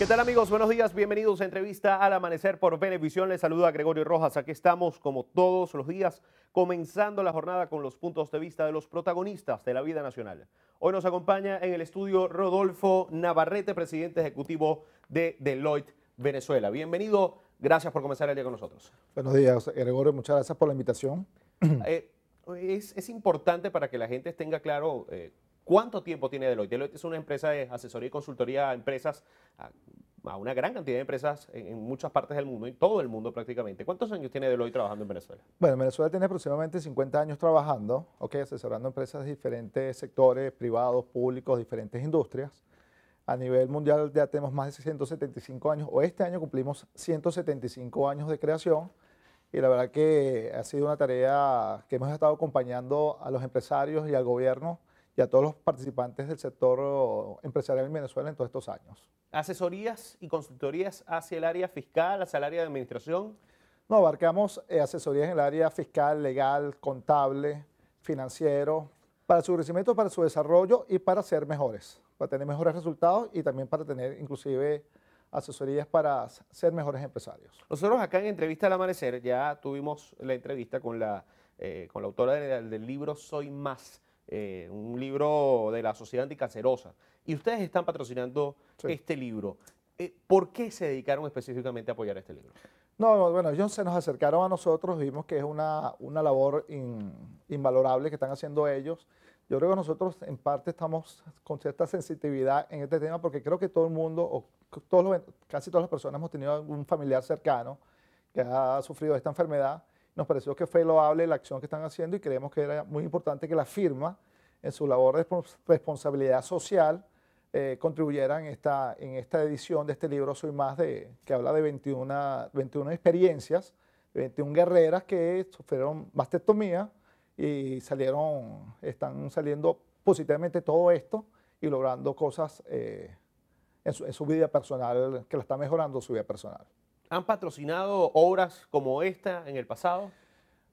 ¿Qué tal amigos? Buenos días, bienvenidos a entrevista al amanecer por Venevisión. Les saluda Gregorio Rojas. Aquí estamos como todos los días, comenzando la jornada con los puntos de vista de los protagonistas de la vida nacional. Hoy nos acompaña en el estudio Rodolfo Navarrete, presidente ejecutivo de Deloitte Venezuela. Bienvenido, gracias por comenzar el día con nosotros. Buenos días, Gregorio, muchas gracias por la invitación. Eh, es, importante para que la gente tenga claro eh, ¿Cuánto tiempo tiene Deloitte? Deloitte es una empresa de asesoría y consultoría a empresas, a, una gran cantidad de empresas en, muchas partes del mundo, en todo el mundo prácticamente. ¿Cuántos años tiene Deloitte trabajando en Venezuela? Bueno, Venezuela tiene aproximadamente 50 años trabajando, okay, asesorando empresas de diferentes sectores, privados, públicos, diferentes industrias. A nivel mundial ya tenemos más de 175 años, o este año cumplimos 175 años de creación. Y la verdad que ha sido una tarea que hemos estado acompañando a los empresarios y al gobierno y a todos los participantes del sector empresarial en Venezuela en todos estos años. ¿Asesorías y consultorías hacia el área fiscal, hacia el área de administración? No, abarcamos eh, asesorías en el área fiscal, legal, contable, financiero, para su crecimiento, para su desarrollo y para ser mejores, para tener mejores resultados y también para tener inclusive asesorías para ser mejores empresarios. Nosotros acá en Entrevista al Amanecer ya tuvimos la entrevista con la, eh, con la autora del libro Soy Más eh, un libro de la Sociedad Anticancerosa. Y ustedes están patrocinando este libro. Eh, ¿Por qué se dedicaron específicamente a apoyar este libro? No, bueno, ellos se nos acercaron a nosotros, vimos que es una, una labor invalorable que están haciendo ellos. Yo creo que nosotros en parte estamos con cierta sensitividad en este tema porque creo que todo el mundo, o casi todas las personas hemos tenido un familiar cercano que ha sufrido esta enfermedad nos pareció que fue loable la acción que están haciendo y creemos que era muy importante que la firma, en su labor de responsabilidad social, eh, contribuyera contribuyeran en esta, en esta edición de este libro Soy Más, de, que habla de 21, 21 experiencias, 21 guerreras que sufrieron mastectomía y salieron, están saliendo positivamente todo esto y logrando cosas eh, en, su, en, su, vida personal, que la está mejorando su vida personal. ¿Han patrocinado obras como esta en el pasado?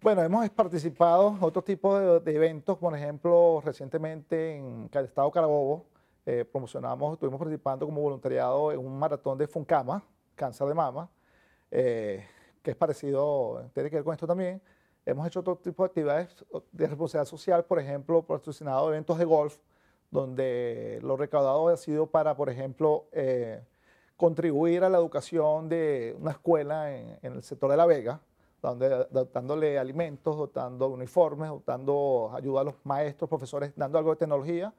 Bueno, hemos participado en otro tipo de, eventos, por ejemplo, recientemente en el Estado Carabobo eh, promocionamos, estuvimos participando como voluntariado en un maratón de Funcama, cáncer de mama, eh, que es parecido, tiene que ver con esto también. Hemos hecho otro tipo de actividades de responsabilidad social, por ejemplo, patrocinado eventos de golf, donde lo recaudado ha sido para, por ejemplo, eh, contribuir a la educación de una escuela en, el sector de La Vega, donde, dotándole alimentos, dotando uniformes, dotando ayuda a los maestros, profesores, dando algo de tecnología.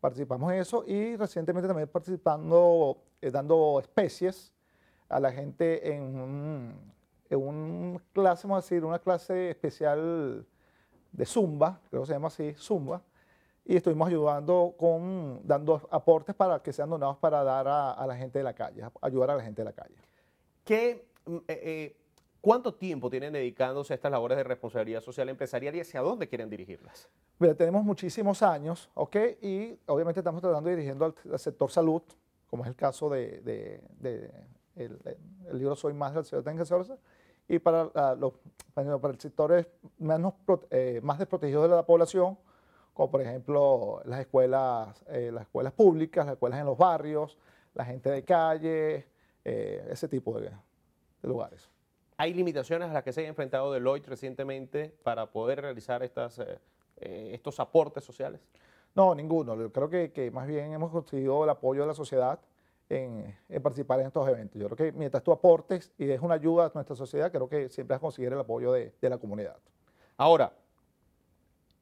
Participamos en eso y recientemente también participando, eh, dando especies a la gente en, un, en una clase, vamos a decir, una clase especial de Zumba, creo que se llama así, Zumba, y estuvimos ayudando con, dando aportes para que sean donados para dar a, la gente de la calle, ayudar a la gente de la calle. ¿Qué, mm, eh, eh, ¿Cuánto tiempo tienen dedicándose a estas labores de responsabilidad social empresarial y hacia dónde quieren dirigirlas? Mira, tenemos muchísimos años, ¿ok? Y obviamente estamos tratando de dirigiendo al, sector salud, como es el caso de, el, libro Soy Más del Ciudad de y para, los, para, el sector más, eh, más desprotegido de la población, como por ejemplo las escuelas, eh, las escuelas públicas, las escuelas en los barrios, la gente de calle, eh, ese tipo de, lugares. ¿Hay limitaciones a las que se ha enfrentado Deloitte recientemente para poder realizar estas, eh, estos aportes sociales? No, ninguno. creo que, más bien hemos conseguido el apoyo de la sociedad en, participar en estos eventos. Yo creo que mientras tú aportes y des una ayuda a nuestra sociedad, creo que siempre vas a conseguir el apoyo de, de la comunidad. Ahora,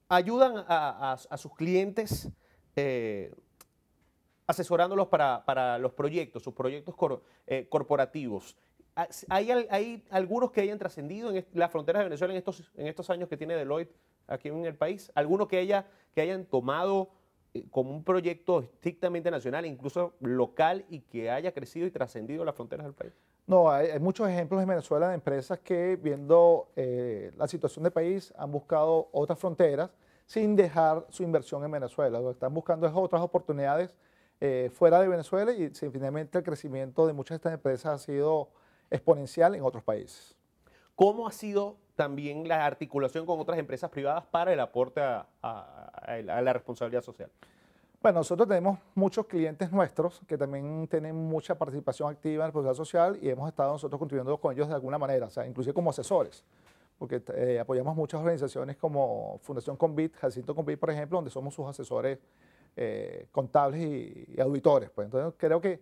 ayudan a, sus clientes eh, asesorándolos para, los proyectos, sus proyectos eh, corporativos. Ah, ¿Hay, algunos que hayan trascendido en las fronteras de Venezuela en estos, en estos años que tiene Deloitte aquí en el país? ¿Algunos que, haya, que hayan tomado eh, como un proyecto estrictamente nacional, incluso local, y que haya crecido y trascendido las fronteras del país? No, hay, muchos ejemplos en Venezuela de empresas que, viendo eh, la situación del país, han buscado otras fronteras sin dejar su inversión en Venezuela. Lo que están buscando es otras oportunidades eh, fuera de Venezuela y finalmente el crecimiento de muchas de estas empresas ha sido exponencial en otros países. ¿Cómo ha sido también la articulación con otras empresas privadas para el aporte a a la responsabilidad social? Bueno, nosotros tenemos muchos clientes nuestros que también tienen mucha participación activa en la responsabilidad social y hemos estado nosotros contribuyendo con ellos de alguna manera, o sea, inclusive como asesores, porque eh, apoyamos muchas organizaciones como Fundación Convit, Jacinto Convit, por ejemplo, donde somos sus asesores eh, contables y, auditores. Pues. Entonces creo que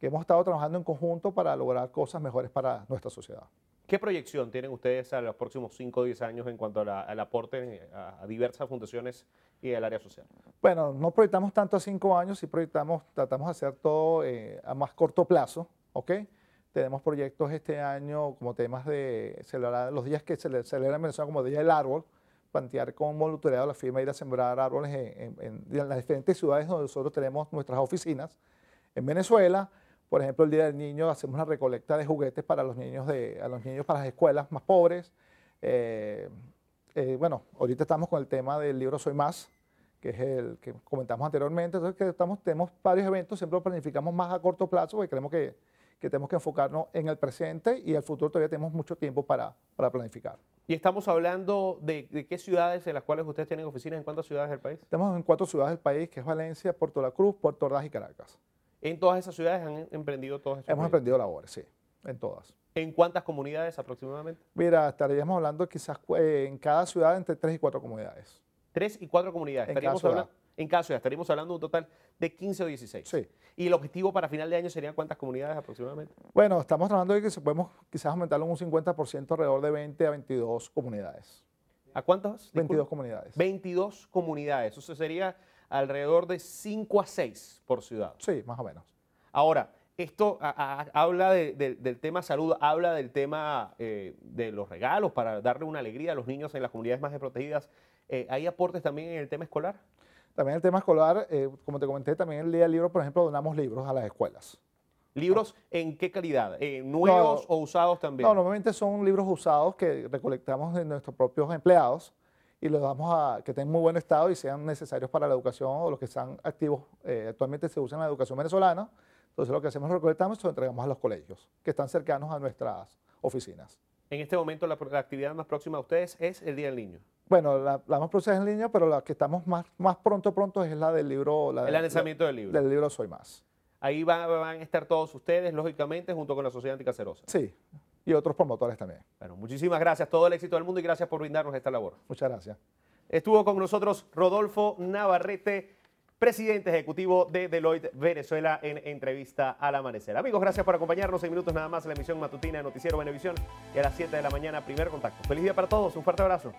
hemos estado trabajando en conjunto para lograr cosas mejores para nuestra sociedad. ¿Qué proyección tienen ustedes a los próximos 5 o 10 años en cuanto al aporte a, diversas fundaciones y al área social? Bueno, no proyectamos tanto a 5 años, sí proyectamos, tratamos de hacer todo eh, a más corto plazo, ¿ok? Tenemos proyectos este año como temas de celebrar los días que se celebran en Venezuela como Día del Árbol, plantear con voluntariado la firma ir a sembrar árboles en, las diferentes ciudades donde nosotros tenemos nuestras oficinas. En Venezuela, por ejemplo, el Día del Niño hacemos una recolecta de juguetes para los niños, de, a los niños para las escuelas más pobres. Eh, eh, bueno, ahorita estamos con el tema del libro Soy Más, que es el que comentamos anteriormente. Entonces, que estamos, tenemos varios eventos, siempre lo planificamos más a corto plazo, porque creemos que, que tenemos que enfocarnos en el presente y el futuro todavía tenemos mucho tiempo para, para planificar. Y estamos hablando de, de, qué ciudades en las cuales ustedes tienen oficinas, en cuántas ciudades del país? Estamos en cuatro ciudades del país, que es Valencia, Puerto La Cruz, Puerto Ordaz y Caracas en todas esas ciudades han emprendido todas esas Hemos emprendido labores, sí, en todas. ¿En cuántas comunidades aproximadamente? Mira, estaríamos hablando quizás eh, en cada ciudad entre 3 y 4 comunidades. Tres y cuatro comunidades. En estaríamos hablando, en cada ciudad estaríamos hablando de un total de 15 o 16. Sí. ¿Y el objetivo para final de año serían cuántas comunidades aproximadamente? Bueno, estamos hablando de que podemos quizás aumentarlo un 50% alrededor de 20 a 22 comunidades. ¿A cuántas? 22 comunidades. 22 comunidades. Eso sería alrededor de 5 a 6 por ciudad. Sí, más o menos. Ahora, esto habla del tema salud, habla del tema eh, de los regalos para darle una alegría a los niños en las comunidades más desprotegidas. Eh, ¿Hay aportes también en el tema escolar? También el tema escolar, eh, como te comenté, también el día del libro, por ejemplo, donamos libros a las escuelas. ¿Libros ah. en qué calidad? ¿Nuevos o usados también? No, normalmente son libros usados que recolectamos de nuestros propios empleados y los damos a que estén muy buen estado y sean necesarios para la educación o los que están activos. Eh, actualmente se usan en la educación venezolana. Entonces lo que hacemos es recolectamos y lo entregamos a los colegios que están cercanos a nuestras oficinas. En este momento la, actividad más próxima a ustedes es el Día del Niño. Bueno, la, más próxima es en Niño, pero la que estamos más, más pronto, pronto es la del libro. el lanzamiento del libro. Del libro Soy Más. Ahí van, van, a estar todos ustedes, lógicamente, junto con la Sociedad Anticacerosa. Sí y otros promotores también. Bueno, muchísimas gracias, todo el éxito del mundo y gracias por brindarnos esta labor. Muchas gracias. Estuvo con nosotros Rodolfo Navarrete, presidente ejecutivo de Deloitte Venezuela en entrevista al amanecer. Amigos, gracias por acompañarnos. En minutos nada más en la emisión matutina de Noticiero Venevisión y a las 7 de la mañana, primer contacto. Feliz día para todos, un fuerte abrazo.